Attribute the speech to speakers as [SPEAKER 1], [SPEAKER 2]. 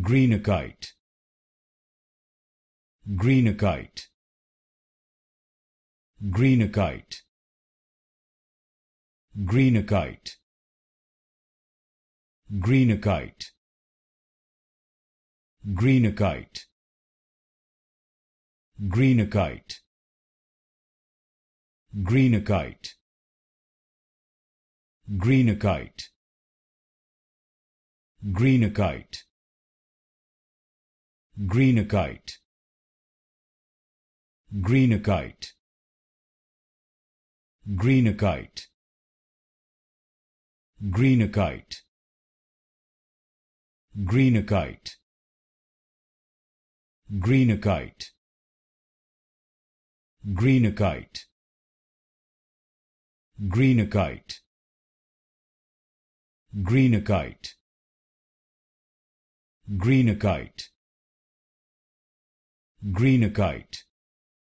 [SPEAKER 1] greenakite greenakite greenakite greenakite greenakite greenakite greenakite greenakite greenakite greenakite greenakite greenakite greenakite greenakite greenakite greenakite greenakite greenakite greenakite greenakite green kite.